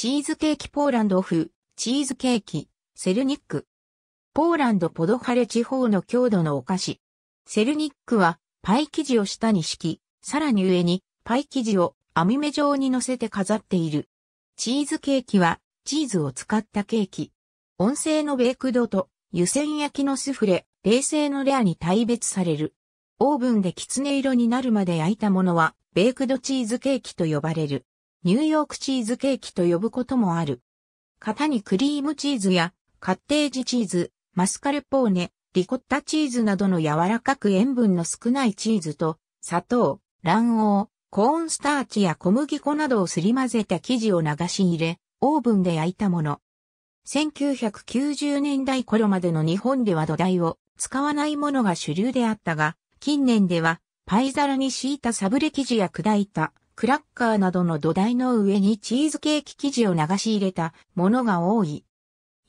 チーズケーキポーランドフ、チーズケーキ、セルニック。ポーランドポドハレ地方の郷土のお菓子。セルニックは、パイ生地を下に敷き、さらに上に、パイ生地を網目状に乗せて飾っている。チーズケーキは、チーズを使ったケーキ。温製のベークドと、湯煎焼きのスフレ、冷製のレアに大別される。オーブンできつね色になるまで焼いたものは、ベークドチーズケーキと呼ばれる。ニューヨークチーズケーキと呼ぶこともある。型にクリームチーズやカッテージチーズ、マスカルポーネ、リコッタチーズなどの柔らかく塩分の少ないチーズと砂糖、卵黄、コーンスターチや小麦粉などをすり混ぜた生地を流し入れ、オーブンで焼いたもの。1990年代頃までの日本では土台を使わないものが主流であったが、近年ではパイ皿に敷いたサブレ生地や砕いたクラッカーなどの土台の上にチーズケーキ生地を流し入れたものが多い。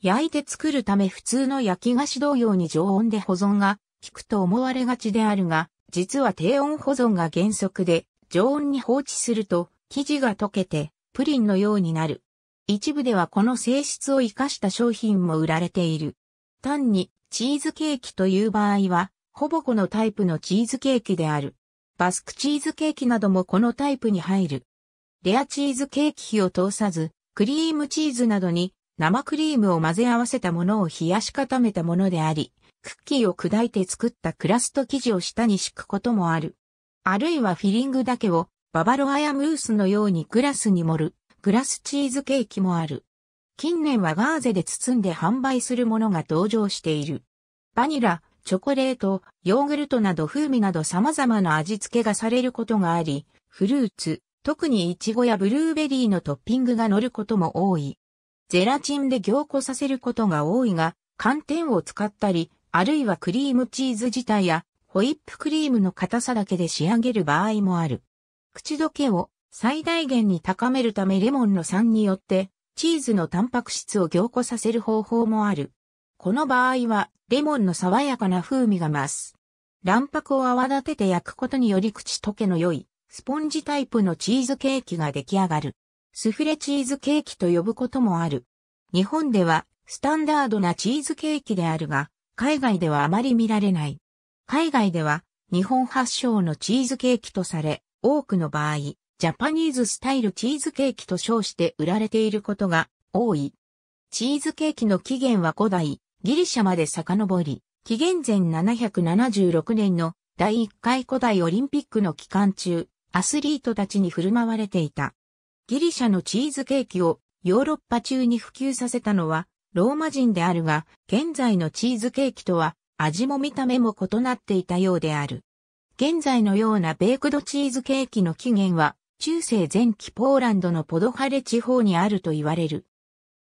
焼いて作るため普通の焼き菓子同様に常温で保存が効くと思われがちであるが、実は低温保存が原則で、常温に放置すると生地が溶けてプリンのようになる。一部ではこの性質を活かした商品も売られている。単にチーズケーキという場合は、ほぼこのタイプのチーズケーキである。バスクチーズケーキなどもこのタイプに入る。レアチーズケーキ火を通さず、クリームチーズなどに生クリームを混ぜ合わせたものを冷やし固めたものであり、クッキーを砕いて作ったクラスト生地を下に敷くこともある。あるいはフィリングだけをババロアやムースのようにグラスに盛るグラスチーズケーキもある。近年はガーゼで包んで販売するものが登場している。バニラ、チョコレート、ヨーグルトなど風味など様々な味付けがされることがあり、フルーツ、特にイチゴやブルーベリーのトッピングが乗ることも多い。ゼラチンで凝固させることが多いが、寒天を使ったり、あるいはクリームチーズ自体や、ホイップクリームの硬さだけで仕上げる場合もある。口どけを最大限に高めるためレモンの酸によって、チーズのタンパク質を凝固させる方法もある。この場合は、レモンの爽やかな風味が増す。卵白を泡立てて焼くことにより口溶けの良い、スポンジタイプのチーズケーキが出来上がる。スフレチーズケーキと呼ぶこともある。日本では、スタンダードなチーズケーキであるが、海外ではあまり見られない。海外では、日本発祥のチーズケーキとされ、多くの場合、ジャパニーズスタイルチーズケーキと称して売られていることが多い。チーズケーキの起源は古代、ギリシャまで遡り、紀元前776年の第1回古代オリンピックの期間中、アスリートたちに振る舞われていた。ギリシャのチーズケーキをヨーロッパ中に普及させたのはローマ人であるが、現在のチーズケーキとは味も見た目も異なっていたようである。現在のようなベークドチーズケーキの起源は、中世前期ポーランドのポドハレ地方にあると言われる。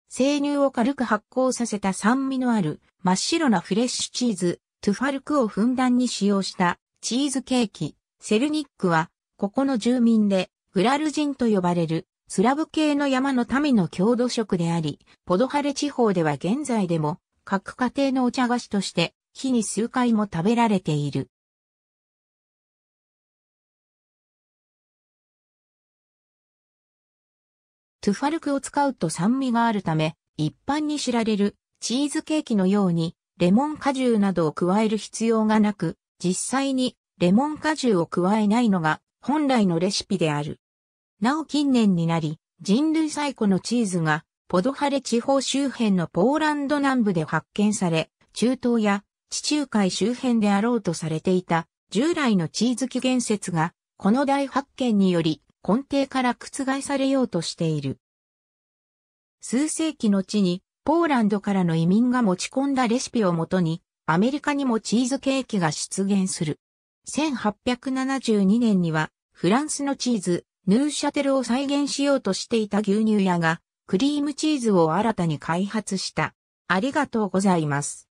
生乳を軽く発酵させた酸味のある真っ白なフレッシュチーズ、トゥファルクをふんだんに使用したチーズケーキ。セルニックは、ここの住民で、グラル人と呼ばれる、スラブ系の山の民の郷土食であり、ポドハレ地方では現在でも、各家庭のお茶菓子として、日に数回も食べられている。ツファルクを使うと酸味があるため、一般に知られるチーズケーキのようにレモン果汁などを加える必要がなく、実際にレモン果汁を加えないのが本来のレシピである。なお近年になり、人類最古のチーズがポドハレ地方周辺のポーランド南部で発見され、中東や地中海周辺であろうとされていた従来のチーズ起源説がこの大発見により根底から覆されようとしている。数世紀の地に、ポーランドからの移民が持ち込んだレシピをもとに、アメリカにもチーズケーキが出現する。1872年には、フランスのチーズ、ヌーシャテルを再現しようとしていた牛乳屋が、クリームチーズを新たに開発した。ありがとうございます。